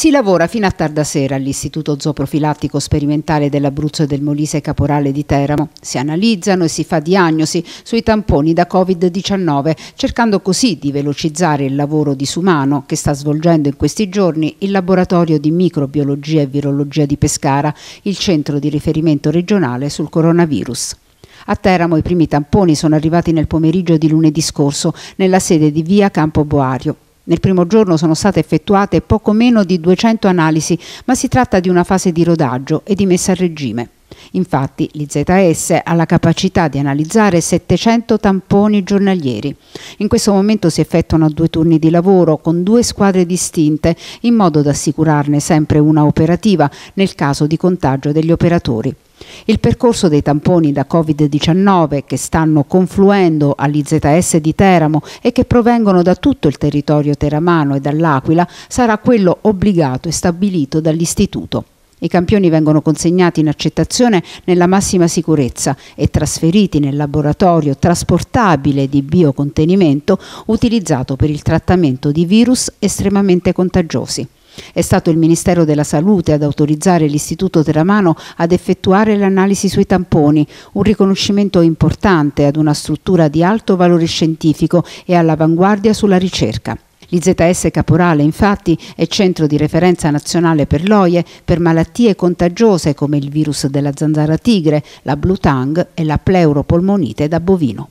Si lavora fino a tarda sera all'Istituto Zooprofilattico Sperimentale dell'Abruzzo e del Molise Caporale di Teramo. Si analizzano e si fa diagnosi sui tamponi da Covid-19, cercando così di velocizzare il lavoro disumano che sta svolgendo in questi giorni il Laboratorio di Microbiologia e Virologia di Pescara, il centro di riferimento regionale sul coronavirus. A Teramo i primi tamponi sono arrivati nel pomeriggio di lunedì scorso nella sede di via Campo Boario. Nel primo giorno sono state effettuate poco meno di 200 analisi, ma si tratta di una fase di rodaggio e di messa a regime. Infatti l'IZS ha la capacità di analizzare 700 tamponi giornalieri. In questo momento si effettuano due turni di lavoro con due squadre distinte in modo da assicurarne sempre una operativa nel caso di contagio degli operatori. Il percorso dei tamponi da Covid-19 che stanno confluendo all'IZS di Teramo e che provengono da tutto il territorio teramano e dall'Aquila sarà quello obbligato e stabilito dall'Istituto. I campioni vengono consegnati in accettazione nella massima sicurezza e trasferiti nel laboratorio trasportabile di biocontenimento utilizzato per il trattamento di virus estremamente contagiosi. È stato il Ministero della Salute ad autorizzare l'Istituto Teramano ad effettuare l'analisi sui tamponi, un riconoscimento importante ad una struttura di alto valore scientifico e all'avanguardia sulla ricerca. L'IZS Caporale, infatti, è centro di referenza nazionale per l'OIE per malattie contagiose come il virus della zanzara tigre, la blue tongue e la pleuropolmonite da bovino.